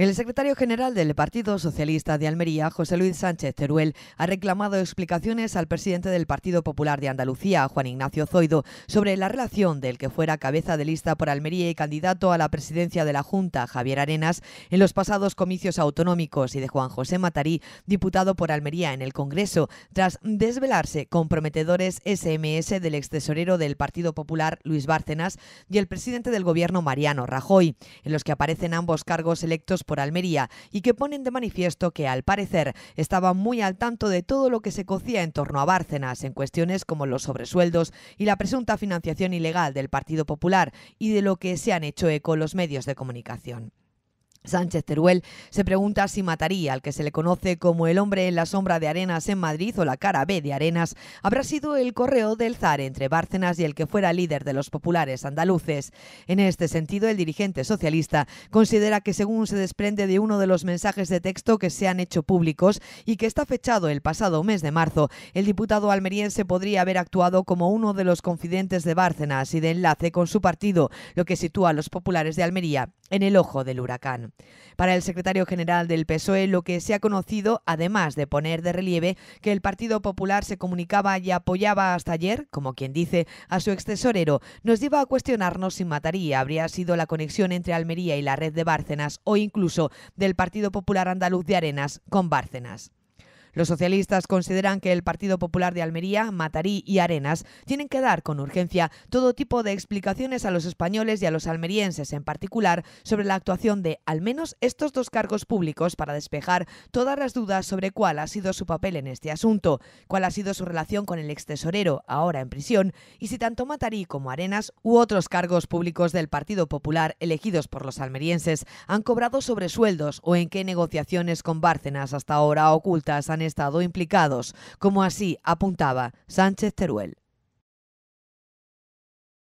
El secretario general del Partido Socialista de Almería, José Luis Sánchez Teruel, ha reclamado explicaciones al presidente del Partido Popular de Andalucía, Juan Ignacio Zoido, sobre la relación del que fuera cabeza de lista por Almería y candidato a la presidencia de la Junta, Javier Arenas, en los pasados comicios autonómicos y de Juan José Matarí, diputado por Almería en el Congreso, tras desvelarse comprometedores SMS del extesorero del Partido Popular, Luis Bárcenas, y el presidente del Gobierno, Mariano Rajoy, en los que aparecen ambos cargos electos por Almería y que ponen de manifiesto que, al parecer, estaban muy al tanto de todo lo que se cocía en torno a Bárcenas en cuestiones como los sobresueldos y la presunta financiación ilegal del Partido Popular y de lo que se han hecho eco los medios de comunicación. Sánchez Teruel se pregunta si mataría al que se le conoce como el hombre en la sombra de Arenas en Madrid o la cara B de Arenas. Habrá sido el correo del zar entre Bárcenas y el que fuera líder de los populares andaluces. En este sentido, el dirigente socialista considera que según se desprende de uno de los mensajes de texto que se han hecho públicos y que está fechado el pasado mes de marzo, el diputado almeriense podría haber actuado como uno de los confidentes de Bárcenas y de enlace con su partido, lo que sitúa a los populares de Almería en el ojo del huracán. Para el secretario general del PSOE, lo que se ha conocido, además de poner de relieve que el Partido Popular se comunicaba y apoyaba hasta ayer, como quien dice, a su excesorero, nos lleva a cuestionarnos si Mataría habría sido la conexión entre Almería y la red de Bárcenas o incluso del Partido Popular Andaluz de Arenas con Bárcenas. Los socialistas consideran que el Partido Popular de Almería, Matarí y Arenas tienen que dar con urgencia todo tipo de explicaciones a los españoles y a los almerienses en particular sobre la actuación de al menos estos dos cargos públicos para despejar todas las dudas sobre cuál ha sido su papel en este asunto, cuál ha sido su relación con el extesorero ahora en prisión y si tanto Matarí como Arenas u otros cargos públicos del Partido Popular elegidos por los almerienses han cobrado sobresueldos o en qué negociaciones con Bárcenas hasta ahora ocultas han estado implicados, como así apuntaba Sánchez Teruel.